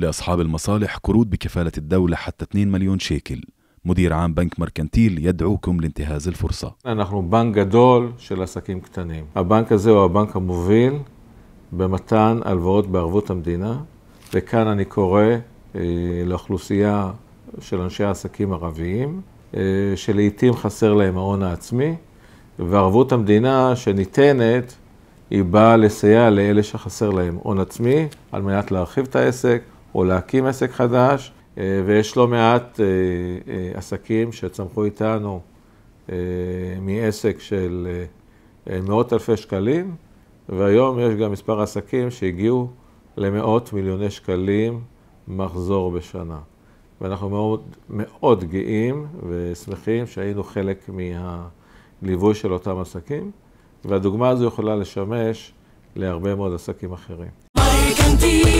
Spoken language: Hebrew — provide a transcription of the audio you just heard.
لأصحاب المصالح قروض بكفالة الدولة حتى 2 مليون شيكل مدير عام بنك مركنتيل يدعوكم لانتهاز الفرصة نحن بنك جدول של עסקים קטנים. البنك הזה הוא הבנק המוביל במתן הלוואות בערבות המדינה, וכאן אני קורא אה, לאוכלוסייה של אנשי העסקים ערביים, אה, שלעיתים חסר להם ההון העצמי, וערבות המדינה שניתנת היא באה לסייע לאלה שחסר להם הון עצמי, על מנת להרחיב את העסק, או להקים עסק חדש, אה, ויש לא מעט אה, אה, עסקים שצמחו איתנו מעסק של מאות אלפי שקלים, והיום יש גם מספר עסקים שהגיעו למאות מיליוני שקלים מחזור בשנה. ואנחנו מאוד מאוד גאים ושמחים שהיינו חלק מהליווי של אותם עסקים, והדוגמה הזו יכולה לשמש להרבה מאוד עסקים אחרים. מרקנטי